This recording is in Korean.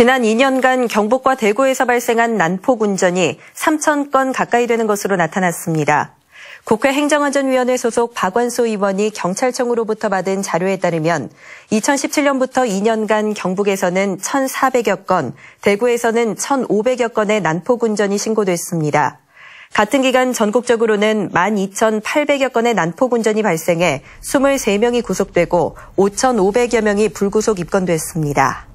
지난 2년간 경북과 대구에서 발생한 난폭 운전이 3천 건 가까이 되는 것으로 나타났습니다. 국회 행정안전위원회 소속 박원소 의원이 경찰청으로부터 받은 자료에 따르면 2017년부터 2년간 경북에서는 1,400여 건, 대구에서는 1,500여 건의 난폭 운전이 신고됐습니다. 같은 기간 전국적으로는 12,800여 건의 난폭 운전이 발생해 23명이 구속되고 5,500여 명이 불구속 입건됐습니다.